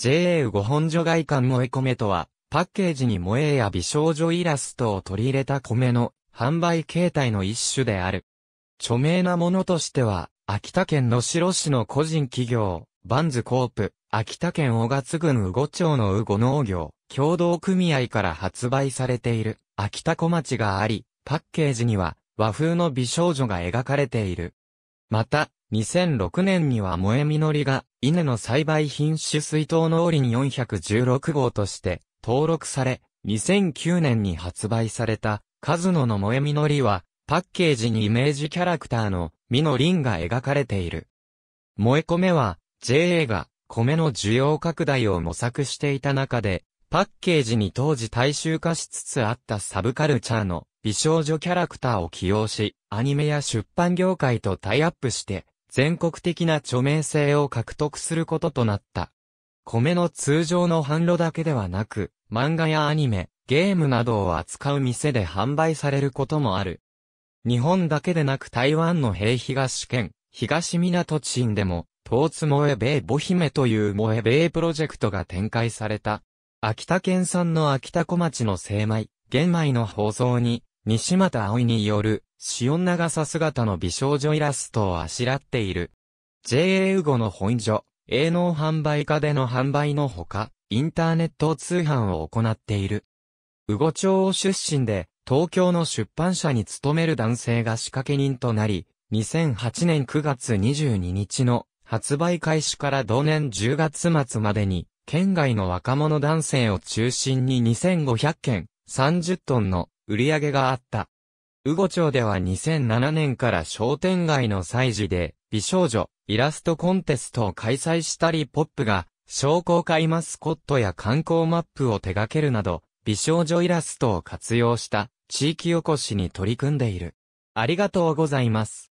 JA 五本所外観萌え米とは、パッケージに萌えや美少女イラストを取り入れた米の販売形態の一種である。著名なものとしては、秋田県野代市の個人企業、バンズコープ、秋田県小勝郡宇後町の宇後農業、共同組合から発売されている、秋田小町があり、パッケージには、和風の美少女が描かれている。また、2006年には萌えみのりが、稲の栽培品種水筒農林416号として登録され、2009年に発売された、カズノの萌えみのりは、パッケージにイメージキャラクターの実のりんが描かれている。萌え米は、JA が米の需要拡大を模索していた中で、パッケージに当時大衆化しつつあったサブカルチャーの美少女キャラクターを起用し、アニメや出版業界とタイアップして、全国的な著名性を獲得することとなった。米の通常の販路だけではなく、漫画やアニメ、ゲームなどを扱う店で販売されることもある。日本だけでなく台湾の平東県、東港鎮でも、東津萌え米母姫という萌え米プロジェクトが展開された。秋田県産の秋田小町の精米、玄米の包装に、西又葵による塩長さ姿の美少女イラストをあしらっている。JA ウゴの本所、営農販売家での販売のほか、インターネット通販を行っている。ウゴ町を出身で、東京の出版社に勤める男性が仕掛け人となり、2008年9月22日の発売開始から同年10月末までに、県外の若者男性を中心に2500件、30トンの売り上げがあった。ウゴ町では2007年から商店街の祭事で、美少女、イラストコンテストを開催したりポップが、商工会マスコットや観光マップを手掛けるなど、美少女イラストを活用した、地域おこしに取り組んでいる。ありがとうございます。